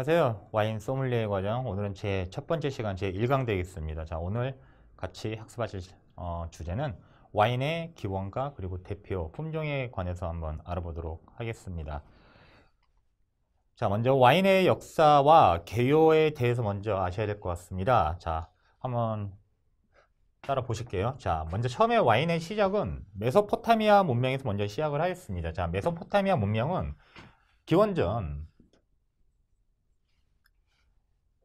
안녕하세요. 와인 소믈리에 과정 오늘은 제 첫 번째 시간 제 1강 되겠습니다. 자 오늘 같이 학습하실 어, 주제는 와인의 기원과 그리고 대표 품종에 관해서 한번 알아보도록 하겠습니다. 자 먼저 와인의 역사와 개요에 대해서 먼저 아셔야 될 것 같습니다. 자 한번 따라 보실게요. 자, 먼저 처음에 와인의 시작은 메소포타미아 문명에서 먼저 시작을 하였습니다. 자, 메소포타미아 문명은 기원전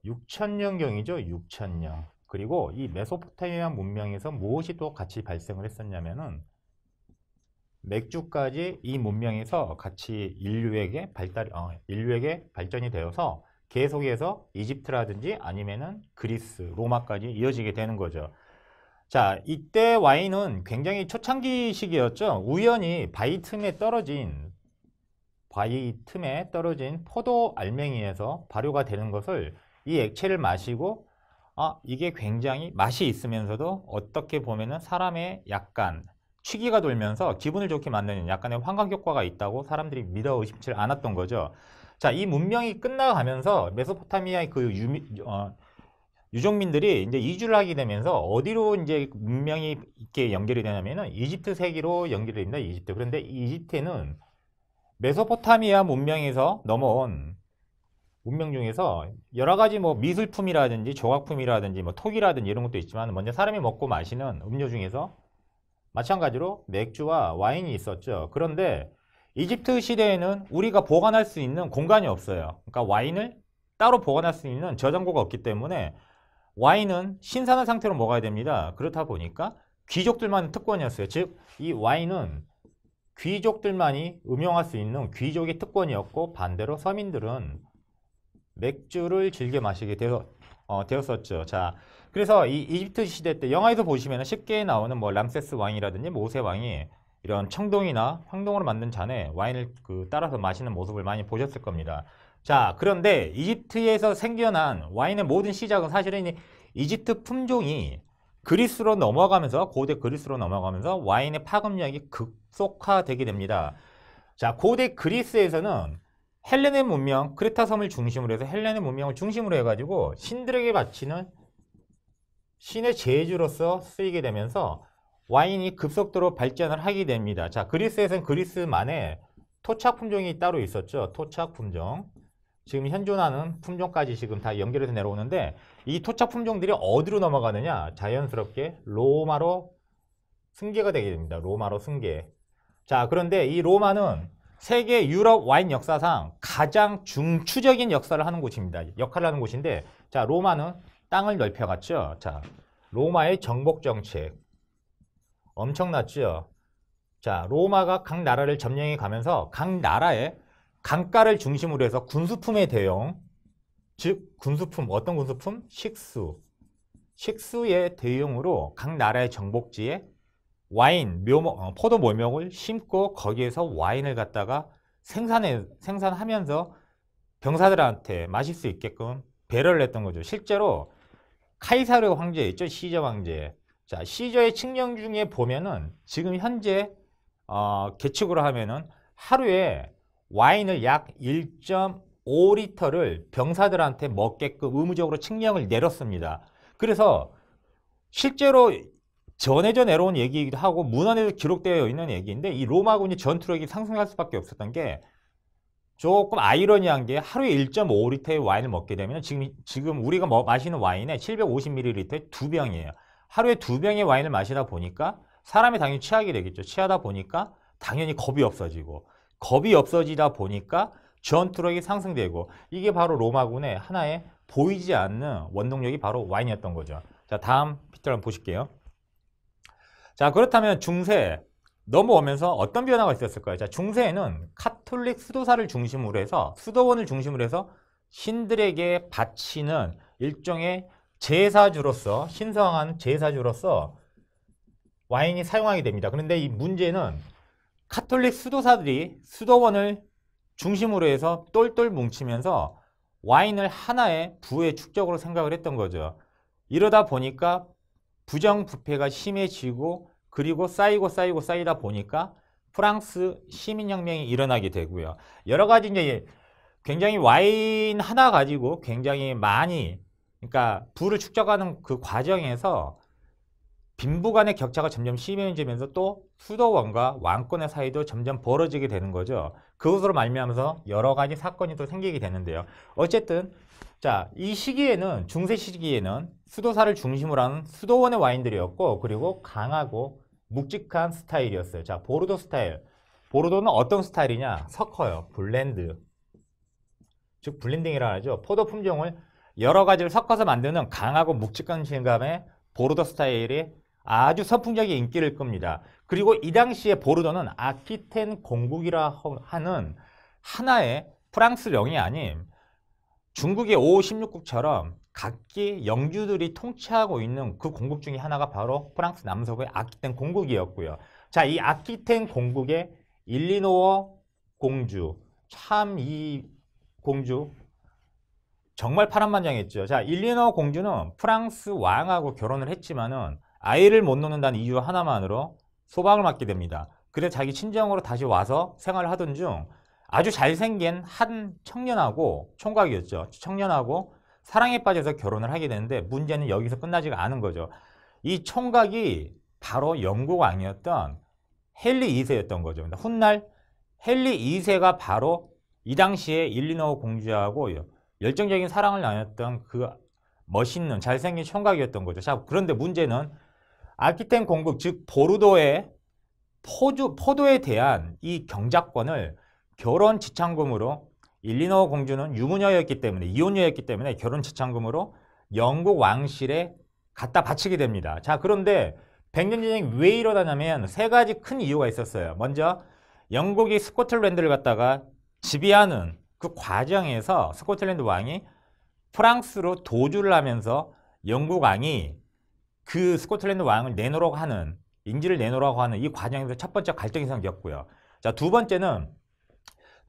6천년경이죠. 6천년. 그리고 이 메소포타미아 문명에서 무엇이 또 같이 발생을 했었냐면은 맥주까지 이 문명에서 같이 인류에게 발달 어, 인류에게 발전이 되어서 계속해서 이집트라든지 아니면은 그리스, 로마까지 이어지게 되는 거죠. 자, 이때 와인은 굉장히 초창기 시기였죠. 우연히 바위 틈에 떨어진 바위 틈에 떨어진 포도 알맹이에서 발효가 되는 것을 이 액체를 마시고 아 이게 굉장히 맛이 있으면서도 어떻게 보면은 사람의 약간 취기가 돌면서 기분을 좋게 만드는 약간의 환각 효과가 있다고 사람들이 믿어 의심치 않았던 거죠. 자, 이 문명이 끝나가면서 메소포타미아의 그 유미, 어, 유족민들이 이제 이주를 하게 되면서 어디로 이제 문명이 이렇게 연결이 되냐면은 이집트 세계로 연결이 됩니다. 이집트. 그런데 이집트는 메소포타미아 문명에서 넘어온 문명 중에서 여러 가지 뭐 미술품이라든지 조각품이라든지 뭐 톡이라든지 이런 것도 있지만 먼저 사람이 먹고 마시는 음료 중에서 마찬가지로 맥주와 와인이 있었죠. 그런데 이집트 시대에는 우리가 보관할 수 있는 공간이 없어요. 그러니까 와인을 따로 보관할 수 있는 저장고가 없기 때문에 와인은 신선한 상태로 먹어야 됩니다. 그렇다 보니까 귀족들만 의 특권이었어요. 즉, 이 와인은 귀족들만이 음용할 수 있는 귀족의 특권이었고 반대로 서민들은 맥주를 즐겨 마시게 되어, 어, 되었었죠. 자, 그래서 이 이집트 시대 때 영화에서 보시면 쉽게 나오는 뭐 람세스 왕이라든지 모세 왕이 이런 청동이나 황동으로 만든 잔에 와인을 그 따라서 마시는 모습을 많이 보셨을 겁니다. 자, 그런데 이집트에서 생겨난 와인의 모든 시작은 사실은 이집트 품종이 그리스로 넘어가면서 고대 그리스로 넘어가면서 와인의 파급력이 급속화되게 됩니다. 자, 고대 그리스에서는 헬레네 문명, 크레타 섬을 중심으로 해서 헬레네 문명을 중심으로 해가지고 신들에게 바치는 신의 제주로서 쓰이게 되면서 와인이 급속도로 발전을 하게 됩니다. 자, 그리스에서는 그리스만의 토착 품종이 따로 있었죠. 토착 품종. 지금 현존하는 품종까지 지금 다 연결해서 내려오는데 이 토착 품종들이 어디로 넘어가느냐? 자연스럽게 로마로 승계가 되게 됩니다. 로마로 승계. 자, 그런데 이 로마는 세계 유럽 와인 역사상 가장 중추적인 역사를 하는 곳입니다. 역할을 하는 곳인데 자 로마는 땅을 넓혀갔죠. 자 로마의 정복 정책 엄청났죠. 자 로마가 각 나라를 점령해 가면서 각 나라의 강가를 중심으로 해서 군수품의 대용 즉 군수품 어떤 군수품? 식수 식수의 대용으로 각 나라의 정복지에 와인, 묘목, 어, 포도 몰명을 심고 거기에서 와인을 갖다가 생산해, 생산하면서 병사들한테 마실 수 있게끔 배려를 했던 거죠. 실제로 카이사르 황제 있죠. 시저 황제. 자, 시저의 측령 중에 보면은 지금 현재 어, 계측으로 하면은 하루에 와인을 약 1.5리터를 병사들한테 먹게끔 의무적으로 측량을 내렸습니다. 그래서 실제로 전해져 내려온 얘기이기도 하고 문헌에도 기록되어 있는 얘기인데 이 로마군이 전투력이 상승할 수밖에 없었던 게 조금 아이러니한 게 하루에 1.5리터의 와인을 먹게 되면 지금 지금 우리가 뭐 마시는 와인의 750ml의 두 병이에요. 하루에 두 병의 와인을 마시다 보니까 사람이 당연히 취하게 되겠죠. 취하다 보니까 당연히 겁이 없어지고 겁이 없어지다 보니까 전투력이 상승되고 이게 바로 로마군의 하나의 보이지 않는 원동력이 바로 와인이었던 거죠. 자 다음 피터를 보실게요. 자, 그렇다면 중세 넘어오면서 어떤 변화가 있었을까요? 자, 중세에는 카톨릭 수도사를 중심으로 해서 수도원을 중심으로 해서 신들에게 바치는 일종의 제사주로서 신성한 제사주로서 와인이 사용하게 됩니다. 그런데 이 문제는 카톨릭 수도사들이 수도원을 중심으로 해서 똘똘 뭉치면서 와인을 하나의 부의 축적으로 생각을 했던 거죠. 이러다 보니까 부정부패가 심해지고 그리고 쌓이고 쌓이고 쌓이다 보니까 프랑스 시민혁명이 일어나게 되고요. 여러 가지 이제 굉장히 와인 하나 가지고 굉장히 많이 그러니까 부를 축적하는 그 과정에서 빈부 간의 격차가 점점 심해지면서 또 수도원과 왕권의 사이도 점점 벌어지게 되는 거죠. 그것으로 말미암아서 여러 가지 사건이 또 생기게 되는데요. 어쨌든 자, 이 시기에는 중세 시기에는 수도사를 중심으로 한 수도원의 와인들이었고 그리고 강하고 묵직한 스타일이었어요. 자, 보르도 스타일. 보르도는 어떤 스타일이냐? 섞어요. 블렌드. 즉 블렌딩이라 고 하죠. 포도 품종을 여러 가지를 섞어서 만드는 강하고 묵직한 질감의 보르도 스타일이 아주 선풍적인 인기를 끕니다. 그리고 이 당시에 보르도는 아키텐 공국이라 하는 하나의 프랑스 령이 아닌 중국의 5, 16국처럼 각기 영주들이 통치하고 있는 그 공국 중에 하나가 바로 프랑스 남서부의 아키텐 공국이었고요. 자, 이 아키텐 공국의 일리노어 공주, 참 이 공주 정말 파란만장했죠. 자, 일리노어 공주는 프랑스 왕하고 결혼을 했지만은 아이를 못 놓는다는 이유 하나만으로 소방을 맞게 됩니다. 그래서 자기 친정으로 다시 와서 생활을 하던 중 아주 잘생긴 한 청년하고 총각이었죠. 청년하고 사랑에 빠져서 결혼을 하게 되는데 문제는 여기서 끝나지가 않은 거죠. 이 총각이 바로 영국왕이었던 헨리 2세였던 거죠. 훗날 헨리 2세가 바로 이 당시에 일리노 공주하고 열정적인 사랑을 나눴던 그 멋있는 잘생긴 총각이었던 거죠. 자, 그런데 문제는 아키텐 공국 즉 보르도의 포주, 포도에 대한 이 경작권을 결혼 지참금으로 일리노 공주는 유부녀였기 때문에 이혼녀였기 때문에 결혼 지참금으로 영국 왕실에 갖다 바치게 됩니다. 자 그런데 백년전쟁이 왜 이러다냐면 세 가지 큰 이유가 있었어요. 먼저 영국이 스코틀랜드를 갖다가 지배하는 그 과정에서 스코틀랜드 왕이 프랑스로 도주를 하면서 영국 왕이 그 스코틀랜드 왕을 내놓으라고 하는 인지를 내놓으라고 하는 이 과정에서 첫 번째 갈등이 생겼고요. 자, 두 번째는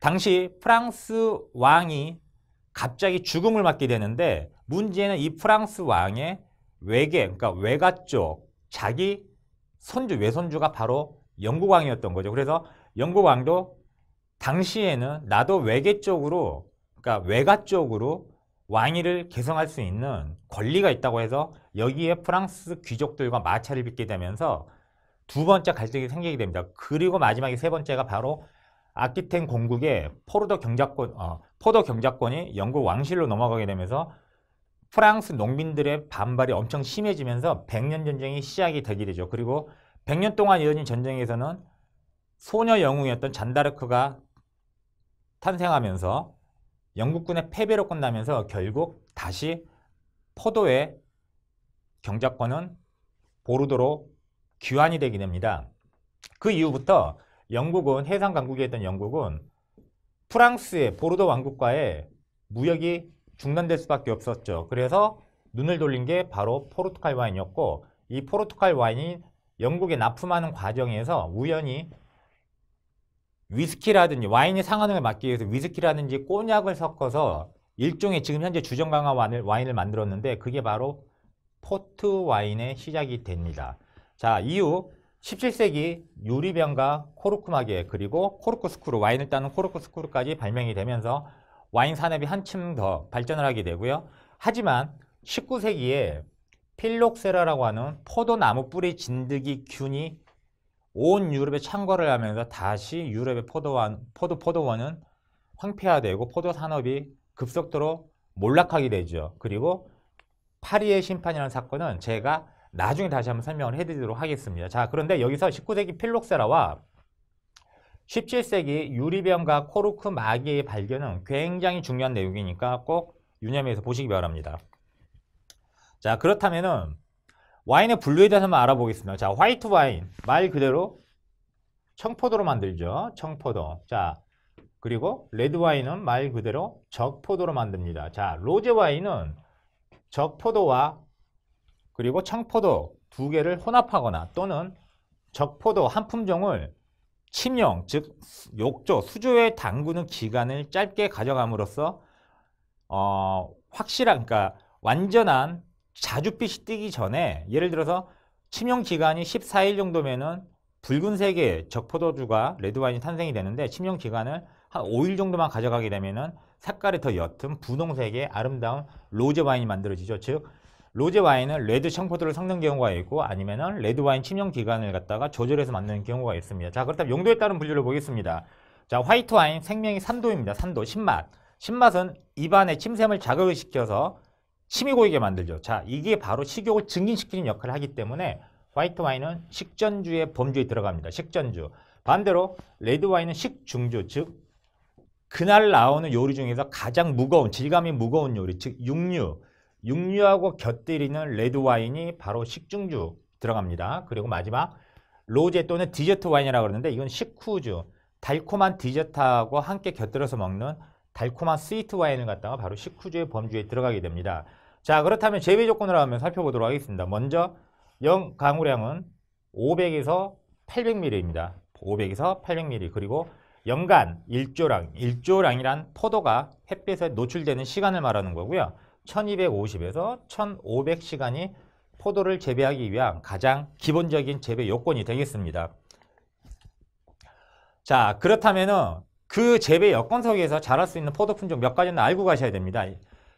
당시 프랑스 왕이 갑자기 죽음을 맞게 되는데 문제는 이 프랑스 왕의 외계, 그러니까 외가 쪽 자기 손주, 외손주가 바로 영국 왕이었던 거죠. 그래서 영국 왕도 당시에는 나도 외계 쪽으로, 그러니까 외가 쪽으로 왕위를 개성할 수 있는 권리가 있다고 해서 여기에 프랑스 귀족들과 마찰을 빚게 되면서 두 번째 갈등이 생기게 됩니다. 그리고 마지막에 세 번째가 바로 아키텐 공국의 포르도 경작권, 어, 포도 경작권이 영국 왕실로 넘어가게 되면서 프랑스 농민들의 반발이 엄청 심해지면서 백년 전쟁이 시작이 되게 되죠. 그리고 백년 동안 이어진 전쟁에서는 소녀 영웅이었던 잔다르크가 탄생하면서 영국군의 패배로 끝나면서 결국 다시 포도의 경작권은 보르도로 귀환이 되게 됩니다. 그 이후부터 영국은 해상 강국에 있던 영국은 프랑스의 보르도 왕국과의 무역이 중단될 수밖에 없었죠. 그래서 눈을 돌린 게 바로 포르투갈 와인이었고 이 포르투갈 와인이 영국에 납품하는 과정에서 우연히 위스키라든지 와인의 상한을 막기 위해서 위스키라든지 꼬냑을 섞어서 일종의 지금 현재 주정 강화 와인을, 와인을 만들었는데 그게 바로 포트 와인의 시작이 됩니다. 자 이후 17세기 유리병과 코르크 마개 그리고 코르크 스크루 와인을 따는 코르크 스크루까지 발명이 되면서 와인 산업이 한층 더 발전을 하게 되고요. 하지만 19세기에 필록세라라고 하는 포도나무 뿌리 진드기 균이 온 유럽에 창궐을 하면서 다시 유럽의 포도원, 포도, 포도원은 황폐화되고 포도 산업이 급속도로 몰락하게 되죠. 그리고 파리의 심판이라는 사건은 제가 나중에 다시 한번 설명을 해드리도록 하겠습니다. 자, 그런데 여기서 19세기 필록세라와 17세기 유리병과 코르크 마개의 발견은 굉장히 중요한 내용이니까 꼭 유념해서 보시기 바랍니다. 자, 그렇다면은 와인의 분류에 대해서 한번 알아보겠습니다. 자, 화이트 와인 말 그대로 청포도로 만들죠. 청포도. 자, 그리고 레드 와인은 말 그대로 적포도로 만듭니다. 자, 로제 와인은 적포도와 그리고 청포도 두 개를 혼합하거나 또는 적포도 한 품종을 침용, 즉 욕조, 수조에 담그는 기간을 짧게 가져감으로써 어, 확실한, 그러니까 완전한 자줏빛이 뜨기 전에 예를 들어서 침용 기간이 14일 정도면은 붉은색의 적포도주가 레드와인이 탄생이 되는데 침용 기간을 한 5일 정도만 가져가게 되면은 색깔이 더 옅은 분홍색의 아름다운 로즈 와인이 만들어지죠. 즉 로제 와인은 레드 청포도를 섞는 경우가 있고 아니면은 레드 와인 침형 기간을 갖다가 조절해서 만드는 경우가 있습니다. 자, 그렇다면 용도에 따른 분류를 보겠습니다. 자, 화이트 와인 생명이 산도입니다산도 신맛. 신맛은 입안에 침샘을 자극시켜서 을 침이 고이게 만들죠. 자, 이게 바로 식욕을 증진시키는 역할을 하기 때문에 화이트 와인은 식전주의 범주에 들어갑니다. 식전주. 반대로 레드 와인은 식중주, 즉 그날 나오는 요리 중에서 가장 무거운, 질감이 무거운 요리, 즉 육류, 육류하고 곁들이는 레드 와인이 바로 식중주 들어갑니다. 그리고 마지막 로제 또는 디저트 와인이라고 그러는데 이건 식후주 달콤한 디저트하고 함께 곁들여서 먹는 달콤한 스위트 와인을 갖다가 바로 식후주의 범주에 들어가게 됩니다. 자 그렇다면 제외 조건으로 한번 살펴보도록 하겠습니다. 먼저 영 강우량은 500에서 800ml입니다. 500에서 800ml 그리고 연간 1조랑1조랑이란 포도가 햇빛에 노출되는 시간을 말하는 거고요. 1250에서 1500시간이 포도를 재배하기 위한 가장 기본적인 재배 요건이 되겠습니다. 자 그렇다면 그 재배 여건 속에서 자랄 수 있는 포도 품종 몇 가지는 알고 가셔야 됩니다.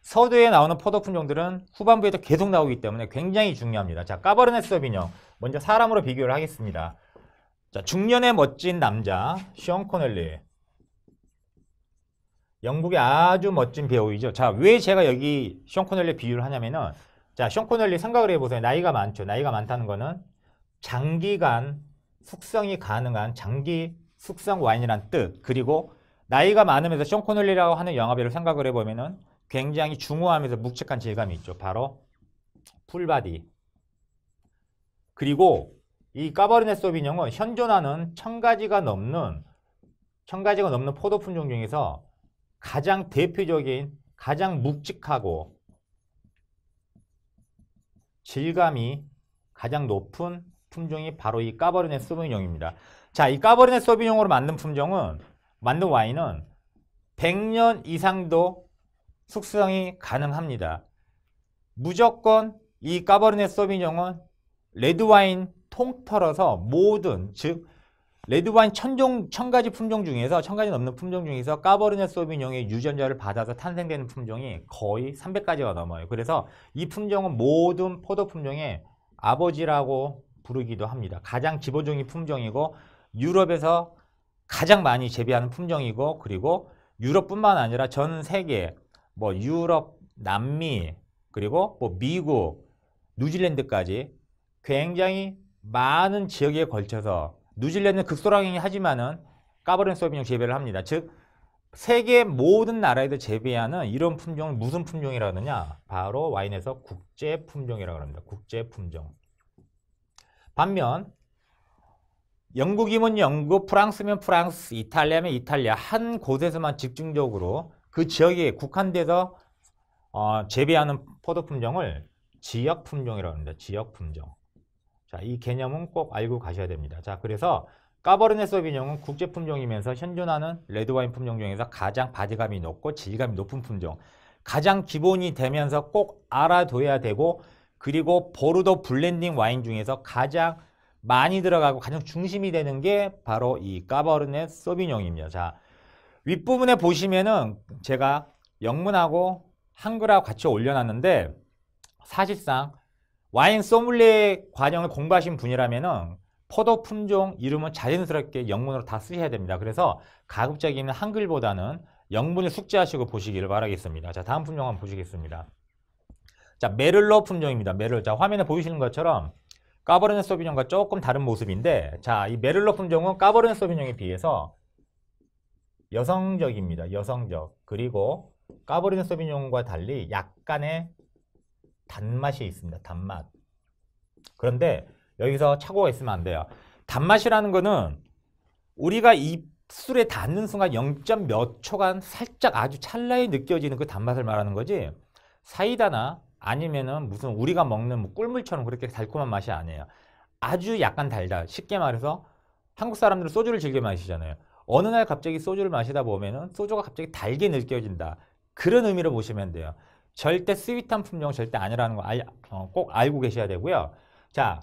서두에 나오는 포도 품종들은 후반부에도 계속 나오기 때문에 굉장히 중요합니다. 자 까버르네 소비뇽 먼저 사람으로 비교를 하겠습니다. 자 중년의 멋진 남자 시온 코넬리 영국의 아주 멋진 배우이죠. 자, 왜 제가 여기 션 코넬리 비유를 하냐면은 자, 션 코넬리 생각을 해보세요. 나이가 많죠. 나이가 많다는 거는 장기간 숙성이 가능한 장기 숙성 와인이란 뜻 그리고 나이가 많으면서 션 코넬리라고 하는 영화배를 생각을 해보면은 굉장히 중후하면서 묵직한 질감이 있죠. 바로 풀바디. 그리고 이까버르네 소비뇽은 현존하는 천가지가 넘는 천가지가 넘는 포도 품종 중에서 가장 대표적인 가장 묵직하고 질감이 가장 높은 품종이 바로 이 까버르네 소비뇽입니다. 자, 이 까버르네 소비뇽으로 만든 품종은 만든 와인은 100년 이상도 숙성이 가능합니다. 무조건 이 까버르네 소비뇽은 레드 와인 통털어서 모든 즉 레드와인 천종, 천가지 품종 중에서, 천가지 넘는 품종 중에서 까버르네 소비뇽의 유전자를 받아서 탄생되는 품종이 거의 300가지가 넘어요. 그래서 이 품종은 모든 포도 품종의 아버지라고 부르기도 합니다. 가장 기본적인 품종이고 유럽에서 가장 많이 재배하는 품종이고 그리고 유럽뿐만 아니라 전 세계 뭐 유럽, 남미 그리고 뭐 미국, 뉴질랜드까지 굉장히 많은 지역에 걸쳐서 뉴질랜드는 극소량이 하지만은 까버린 소비뇽 재배를 합니다. 즉 세계 모든 나라에서 재배하는 이런 품종은 무슨 품종이라 그러냐? 바로 와인에서 국제 품종이라고 합니다. 국제 품종. 반면 영국이면 영국, 프랑스면 프랑스, 이탈리아면 이탈리아 한 곳에서만 집중적으로 그 지역에 국한돼서 어, 재배하는 포도 품종을 지역 품종이라고 합니다. 지역 품종. 자, 이 개념은 꼭 알고 가셔야 됩니다. 자, 그래서 까버르네 소비뇽은 국제 품종이면서 현존하는 레드와인 품종 중에서 가장 바디감이 높고 질감이 높은 품종. 가장 기본이 되면서 꼭 알아둬야 되고 그리고 보르도 블렌딩 와인 중에서 가장 많이 들어가고 가장 중심이 되는 게 바로 이 까버르네 소비뇽입니다. 자, 윗부분에 보시면은 제가 영문하고 한글하고 같이 올려놨는데 사실상 와인 소믈리에 과정을 공부하신 분이라면은 포도 품종 이름은 자연스럽게 영문으로 다 쓰셔야 됩니다. 그래서 가급적이면 한글보다는 영문을 숙지하시고 보시기를 바라겠습니다. 자, 다음 품종 한번 보시겠습니다. 자, 메를로 품종입니다. 메를. 자, 화면에 보이시는 것처럼 까버르네 소비뇽과 조금 다른 모습인데 자, 이 메를로 품종은 까버르네 소비뇽에 비해서 여성적입니다. 여성적. 그리고 까버르네 소비뇽과 달리 약간의 단맛이 있습니다. 단맛. 그런데 여기서 착오가 있으면 안 돼요. 단맛이라는 거는 우리가 입술에 닿는 순간 0. 몇 초간 살짝 아주 찰나에 느껴지는 그 단맛을 말하는 거지 사이다나 아니면은 무슨 우리가 먹는 뭐 꿀물처럼 그렇게 달콤한 맛이 아니에요. 아주 약간 달다. 쉽게 말해서 한국 사람들은 소주를 즐겨 마시잖아요. 어느 날 갑자기 소주를 마시다 보면은 소주가 갑자기 달게 느껴진다. 그런 의미로 보시면 돼요. 절대 스윗한 품종은 절대 아니라는 거 알, 어, 꼭 알고 계셔야 되고요. 자,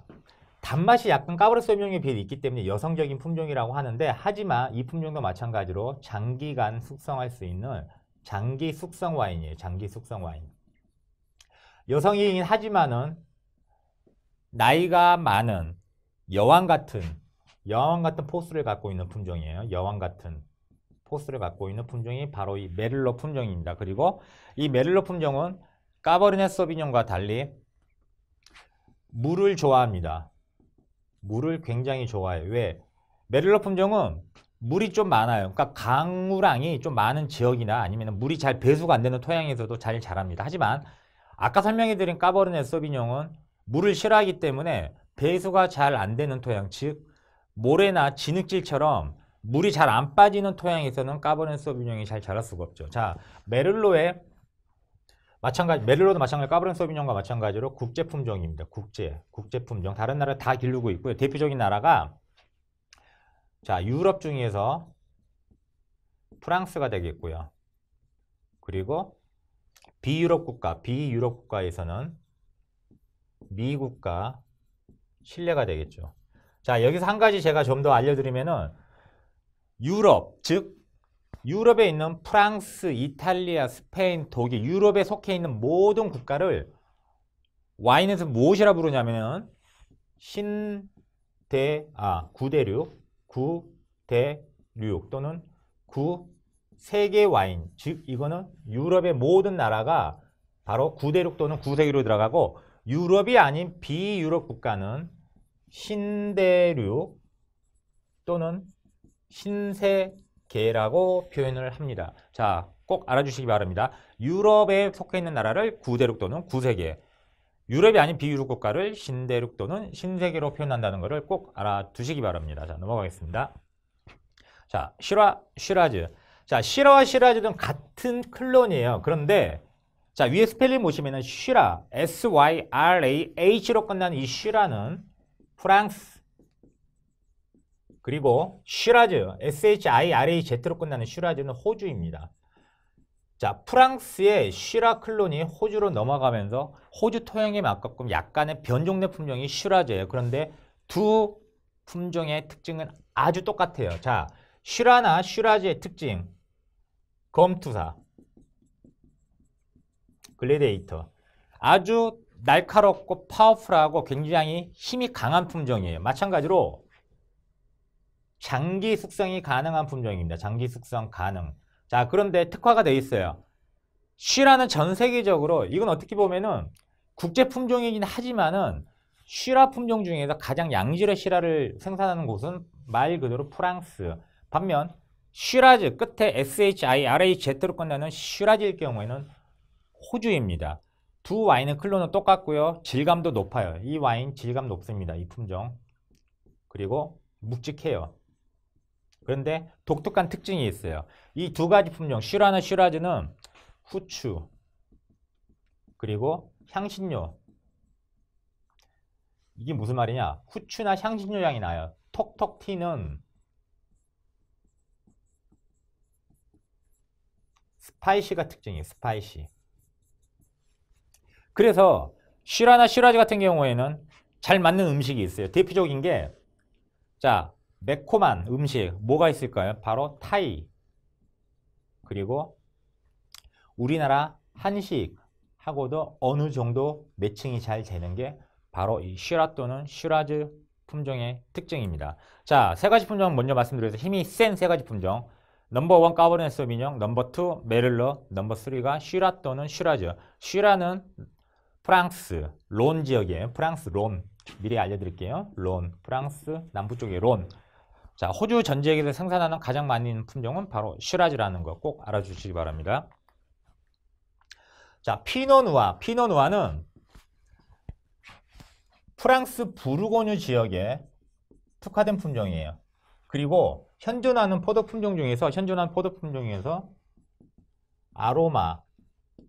단맛이 약간 까브레 소비뇽에 비해 있기 때문에 여성적인 품종이라고 하는데 하지만 이 품종도 마찬가지로 장기간 숙성할 수 있는 장기 숙성 와인이에요. 장기 숙성 와인. 여성이긴 하지만은 나이가 많은 여왕 같은 여왕 같은 포스를 갖고 있는 품종이에요. 여왕 같은 포스를 갖고 있는 품종이 바로 이 메를로 품종입니다. 그리고 이 메를로 품종은 까버르네 소비뇽과 달리 물을 좋아합니다. 물을 굉장히 좋아해요. 왜? 메를로 품종은 물이 좀 많아요. 그러니까 강우량이 좀 많은 지역이나 아니면 물이 잘 배수가 안 되는 토양에서도 잘 자랍니다. 하지만 아까 설명해드린 까버르네 소비뇽은 물을 싫어하기 때문에 배수가 잘 안 되는 토양, 즉 모래나 진흙질처럼 물이 잘 안 빠지는 토양에서는 까버네 소비뇽이 잘 자랄 수가 없죠. 자, 메를로의 마찬가지 메를로도 마찬가지 까브렌 소비뇽과 마찬가지로 국제 품종입니다. 국제 국제 품종 다른 나라 다 기르고 있고요. 대표적인 나라가 자 유럽 중에서 프랑스가 되겠고요. 그리고 비유럽 국가 비유럽 국가에서는 미국과 신뢰가 되겠죠. 자 여기서 한 가지 제가 좀 더 알려드리면은 유럽, 즉 유럽에 있는 프랑스, 이탈리아, 스페인, 독일, 유럽에 속해 있는 모든 국가를 와인에서 무엇이라 부르냐면 신대, 아, 구대륙, 구대륙 또는 구 세계 와인, 즉 이거는 유럽의 모든 나라가 바로 구대륙 또는 구세계로 들어가고 유럽이 아닌 비유럽 국가는 신대륙 또는 신세계라고 표현을 합니다. 자, 꼭 알아주시기 바랍니다. 유럽에 속해 있는 나라를 구대륙 또는 구세계, 유럽이 아닌 비유럽 국가를 신대륙 또는 신세계로 표현한다는 것을 꼭 알아두시기 바랍니다. 자, 넘어가겠습니다. 자, 실화, 시라즈. 자, 실화와 시라즈는 같은 클론이에요. 그런데 자, 위에 스펠링 보시면은 시라, S-Y-R-A-H로 끝나는이 시라는 프랑스 그리고 슈라즈, S-H-I-R-A-Z로 끝나는 슈라즈는 호주입니다. 자, 프랑스의 슈라 클론이 호주로 넘어가면서 호주 토양에 맞깝고 약간의 변종된 품종이 슈라즈예요. 그런데 두 품종의 특징은 아주 똑같아요. 자, 슈라나 슈라즈의 특징, 검투사, 글래데이터. 아주 날카롭고 파워풀하고 굉장히 힘이 강한 품종이에요. 마찬가지로 장기 숙성이 가능한 품종입니다. 장기 숙성 가능. 자, 그런데 특화가 되어 있어요. 쉬라는 전 세계적으로 이건 어떻게 보면은 국제 품종이긴 하지만은 쉬라 품종 중에서 가장 양질의 쉬라를 생산하는 곳은 말 그대로 프랑스. 반면 쉬라즈 끝에 SHIRAZ로 끝나는 쉬라즈일 경우에는 호주입니다. 두 와인의 클론은 똑같고요. 질감도 높아요. 이 와인 질감 높습니다. 이 품종. 그리고 묵직해요. 그런데 독특한 특징이 있어요. 이 두 가지 품종, 슈라나 슈라즈는 후추, 그리고 향신료. 이게 무슨 말이냐? 후추나 향신료 향이 나요. 톡톡 튀는 스파이시가 특징이에요. 스파이시. 그래서 슈라나 슈라즈 같은 경우에는 잘 맞는 음식이 있어요. 대표적인 게 자, 매콤한 음식 뭐가 있을까요? 바로 타이 그리고 우리나라 한식하고도 어느 정도 매칭이 잘 되는 게 바로 이 슈라 또는 슈라즈 품종의 특징입니다. 자, 세 가지 품종 먼저 말씀드려서 힘이 센 세 가지 품종. 넘버 원 까보네 소비뇽, 넘버 투 메를러, 넘버 쓰리가 슈라 또는 슈라즈. 슈라는 프랑스 론 지역이에요. 프랑스 론. 미리 알려드릴게요. 론, 프랑스 남부 쪽의 론. 자, 호주 전지에게서 생산하는 가장 많이 있는 품종은 바로 슈라즈라는 거 꼭 알아주시기 바랍니다. 자, 피노누아. 피노누아는 프랑스 부르고뉴 지역에 특화된 품종이에요. 그리고 현존하는 포도 품종 중에서 현존한 포도 품종 중에서 아로마,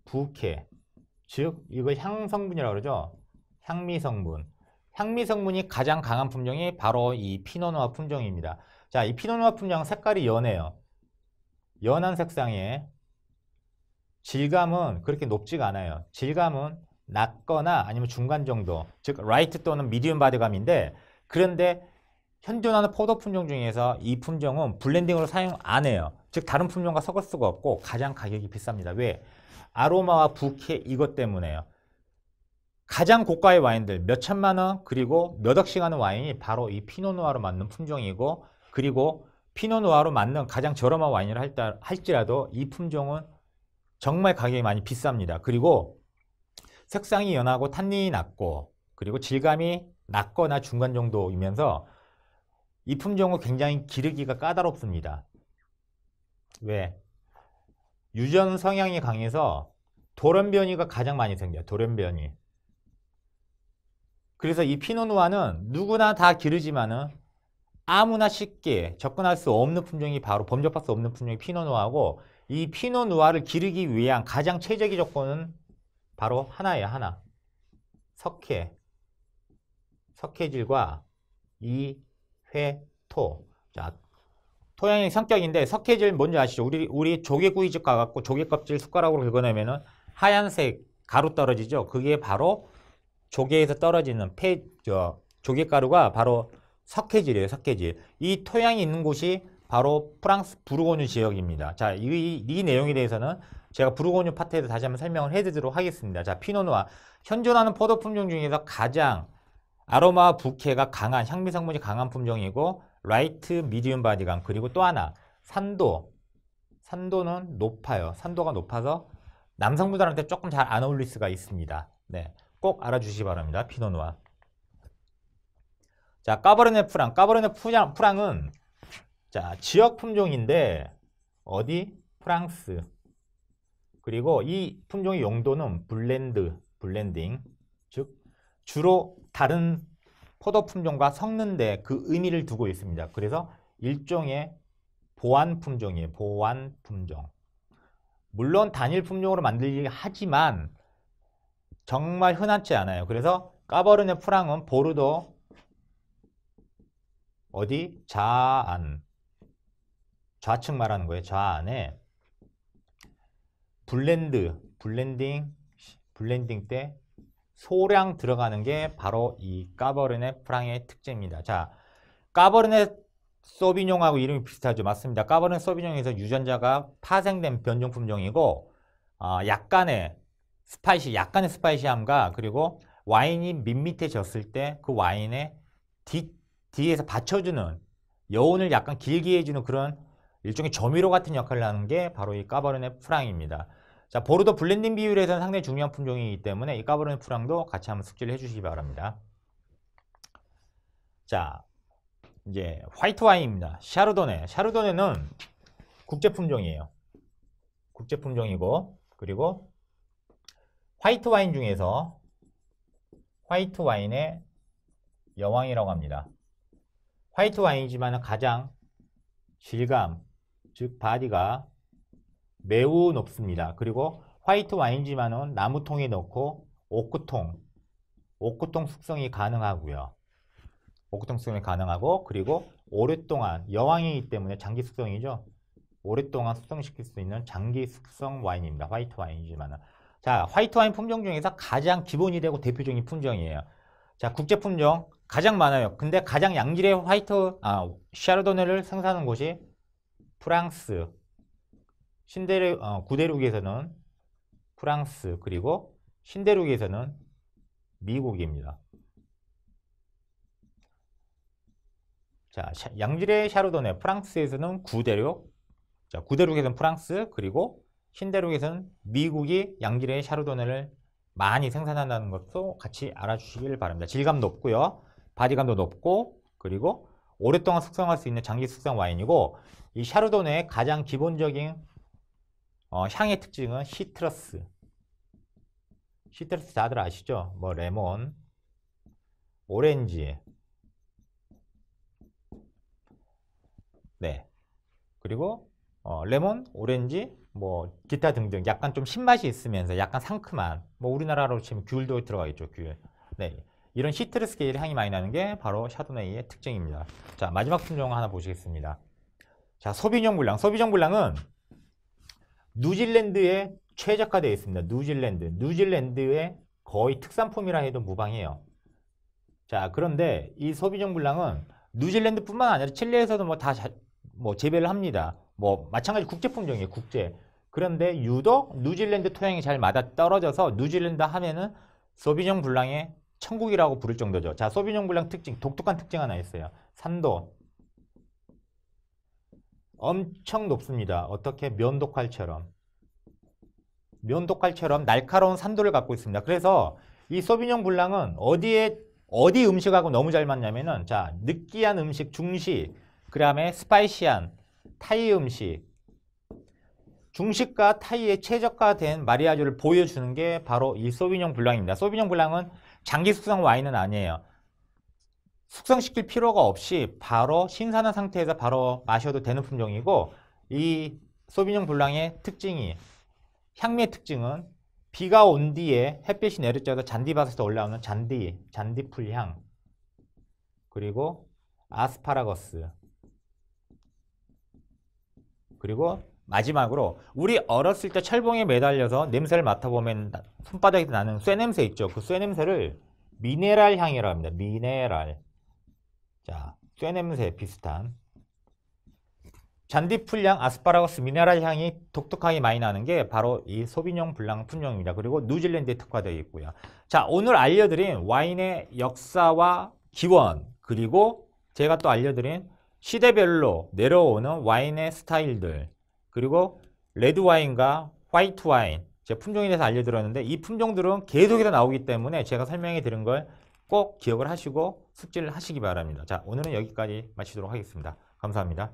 부케, 즉 이거 향 성분이라고 그러죠. 향미 성분. 향미 성분이 가장 강한 품종이 바로 이 피노누아 품종입니다. 자, 이 피노누아 품종 색깔이 연해요. 연한 색상에 질감은 그렇게 높지가 않아요. 질감은 낮거나 아니면 중간 정도, 즉 라이트 또는 미디움 바디감인데 그런데 현존하는 포도 품종 중에서 이 품종은 블렌딩으로 사용 안 해요. 즉 다른 품종과 섞을 수가 없고 가장 가격이 비쌉니다. 왜? 아로마와 부케 이것 때문에요. 가장 고가의 와인들 몇 천만 원 그리고 몇 억씩 하는 와인이 바로 이 피노누아로 맞는 품종이고 그리고 피노누아로 맞는 가장 저렴한 와인을 할다, 할지라도 이 품종은 정말 가격이 많이 비쌉니다. 그리고 색상이 연하고 탄닌이 낮고 그리고 질감이 낮거나 중간 정도이면서 이 품종은 굉장히 기르기가 까다롭습니다. 왜? 유전 성향이 강해서 돌연변이가 가장 많이 생겨요. 돌연변이. 그래서 이 피노누아는 누구나 다 기르지만은 아무나 쉽게 접근할 수 없는 품종이 바로 범접할 수 없는 품종이 피노누아고 이 피노누아를 기르기 위한 가장 최적의 조건은 바로 하나예요 하나 석회 석회질과 이 회토 자 토양의 성격인데 석회질 뭔지 아시죠 우리 우리 조개구이집 가갖고 조개껍질 숟가락으로 긁어내면은 하얀색 가루 떨어지죠 그게 바로 조개에서 떨어지는 폐, 저, 조개가루가 바로 석회질이에요, 석회질. 이 토양이 있는 곳이 바로 프랑스 부르고뉴 지역입니다. 자, 이, 이 내용에 대해서는 제가 부르고뉴 파트에서 다시 한번 설명을 해드리도록 하겠습니다. 자, 피노누아. 현존하는 포도 품종 중에서 가장 아로마 부케가 강한, 향미 성분이 강한 품종이고, 라이트 미디움 바디감, 그리고 또 하나, 산도. 산도는 높아요. 산도가 높아서 남성분들한테 조금 잘 안 어울릴 수가 있습니다. 네. 꼭 알아주시기 바랍니다. 피노누아. 자, 까버르네 프랑. 까버르네 프랑, 프랑은 자, 지역 품종인데 어디? 프랑스. 그리고 이 품종의 용도는 블렌드, 블렌딩. 즉 주로 다른 포도 품종과 섞는데 그 의미를 두고 있습니다. 그래서 일종의 보완 품종이에요. 보완 품종. 물론 단일 품종으로 만들긴 하지만 정말 흔하지 않아요. 그래서 까버르네 프랑은 보르도 어디 좌안 좌측 말하는 거예요. 좌안에 블렌드 블렌딩 블렌딩 때 소량 들어가는 게 바로 이 까버르네 프랑의 특징입니다. 자, 까버르네 소비뇽하고 이름이 비슷하죠. 맞습니다. 까버르네 소비뇽에서 유전자가 파생된 변종 품종이고 아, 약간의 스파이시 약간의 스파이시함과 그리고 와인이 밋밋해졌을 때 그 와인의 뒤, 뒤에서 받쳐주는 여운을 약간 길게 해주는 그런 일종의 점유로 같은 역할을 하는 게 바로 이 까버르네 프랑입니다. 자, 보르도 블렌딩 비율에서는 상당히 중요한 품종이기 때문에 이 까버르네 프랑도 같이 한번 숙지를 해주시기 바랍니다. 자, 이제 화이트 와인입니다. 샤르도네. 샤르도네는 국제 품종이에요. 국제 품종이고 그리고 화이트 와인 중에서 화이트 와인의 여왕이라고 합니다. 화이트 와인이지만 가장 질감, 즉 바디가 매우 높습니다. 그리고 화이트 와인지만은 이 나무통에 넣고 오크통오크통 숙성이 가능하고요. 오크통 숙성이 가능하고 그리고 오랫동안 여왕이기 때문에 장기 숙성이죠. 오랫동안 숙성시킬 수 있는 장기 숙성 와인입니다. 화이트 와인이지만은 자, 화이트 와인 품종 중에서 가장 기본이 되고 대표적인 품종이에요. 자, 국제 품종 가장 많아요. 근데 가장 양질의 화이트 아, 샤르도네를 생산하는 곳이 프랑스. 신대륙 어, 구대륙에서는 프랑스 그리고 신대륙에서는 미국입니다. 자, 양질의 샤르도네 프랑스에서는 구대륙. 자, 구대륙에서는 프랑스 그리고 신대륙에서는 미국이 양질의 샤르도네를 많이 생산한다는 것도 같이 알아주시길 바랍니다. 질감 높고요. 바디감도 높고 그리고 오랫동안 숙성할 수 있는 장기 숙성 와인이고 이 샤르도네의 가장 기본적인 어, 향의 특징은 시트러스 시트러스 다들 아시죠? 뭐 레몬, 오렌지 네 그리고 어, 레몬, 오렌지, 뭐 기타 등등 약간 좀 신맛이 있으면서 약간 상큼한 뭐 우리나라로 치면 귤도 들어가 있죠 귤. 네. 이런 시트러스 계열의 향이 많이 나는 게 바로 샤도네이의 특징입니다. 자 마지막 품종 하나 보시겠습니다. 자 소비뇽 블랑. 소비뇽 블랑은 뉴질랜드에 최적화되어 있습니다. 뉴질랜드. 뉴질랜드의 거의 특산품이라 해도 무방해요. 자 그런데 이 소비뇽 블랑은 뉴질랜드뿐만 아니라 칠레에서도 뭐 다 뭐 재배를 합니다. 뭐 마찬가지 국제 품종이에요. 국제 그런데 유독 뉴질랜드 토양이 잘 맞아 떨어져서 뉴질랜드 하면은 소비뇽 블랑의 천국이라고 부를 정도죠. 자, 소비뇽 블랑 특징, 독특한 특징 하나 있어요. 산도 엄청 높습니다. 어떻게 면도칼처럼 면도칼처럼 날카로운 산도를 갖고 있습니다. 그래서 이 소비뇽 블랑은 어디에 어디 음식하고 너무 잘 맞냐면은 자 느끼한 음식 중식, 그다음에 스파이시한 타이 음식, 중식과 타이의 최적화된 마리아주를 보여주는 게 바로 이 소비뇽 블랑입니다. 소비뇽 블랑은 장기 숙성 와인은 아니에요. 숙성시킬 필요가 없이 바로 신선한 상태에서 바로 마셔도 되는 품종이고 이 소비뇽 블랑의 특징이 향미의 특징은 비가 온 뒤에 햇빛이 내리쬐서 잔디밭에서 올라오는 잔디, 잔디풀 향 그리고 아스파라거스 그리고 마지막으로 우리 어렸을 때 철봉에 매달려서 냄새를 맡아보면 손바닥에 나는 쇠냄새 있죠. 그 쇠냄새를 미네랄 향이라고 합니다. 미네랄. 자, 쇠냄새 비슷한. 잔디풀 향, 아스파라거스 미네랄 향이 독특하게 많이 나는 게 바로 이 소비뇽 블랑 품용입니다 그리고 뉴질랜드에 특화되어 있고요. 자, 오늘 알려드린 와인의 역사와 기원, 그리고 제가 또 알려드린 시대별로 내려오는 와인의 스타일들, 그리고 레드 와인과 화이트 와인 제 품종에 대해서 알려드렸는데 이 품종들은 계속해서 나오기 때문에 제가 설명해 드린 걸 꼭 기억을 하시고 숙지를 하시기 바랍니다. 자 오늘은 여기까지 마치도록 하겠습니다. 감사합니다.